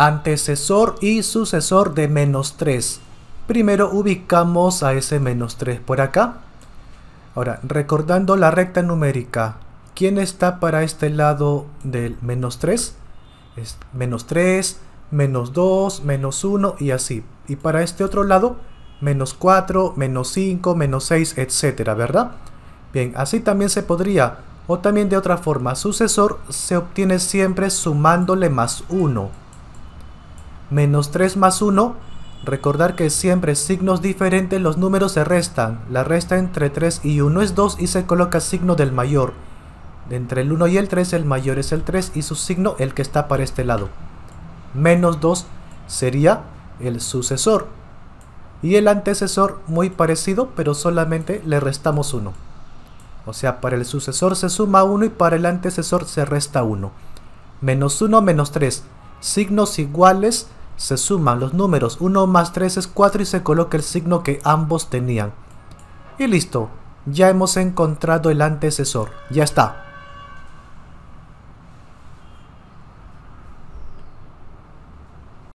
antecesor y sucesor de menos 3. Primero ubicamos a ese menos 3 por acá. Ahora, recordando la recta numérica, ¿quién está para este lado del menos 3? Es menos 3, menos 2, menos 1 y así. Y para este otro lado, menos 4, menos 5, menos 6, etcétera, ¿verdad? Bien, así también se podría, o también de otra forma, sucesor se obtiene siempre sumándole más 1 menos 3 más 1, recordar que siempre signos diferentes los números se restan, la resta entre 3 y 1 es 2 y se coloca signo del mayor, entre el 1 y el 3 el mayor es el 3 y su signo el que está para este lado, menos 2 sería el sucesor, y el antecesor muy parecido pero solamente le restamos 1. O sea, para el sucesor se suma 1 y para el antecesor se resta 1. Menos 1 menos 3. Signos iguales se suman los números 1 más 3 es 4 y se coloca el signo que ambos tenían. Y listo, ya hemos encontrado el antecesor, ya está.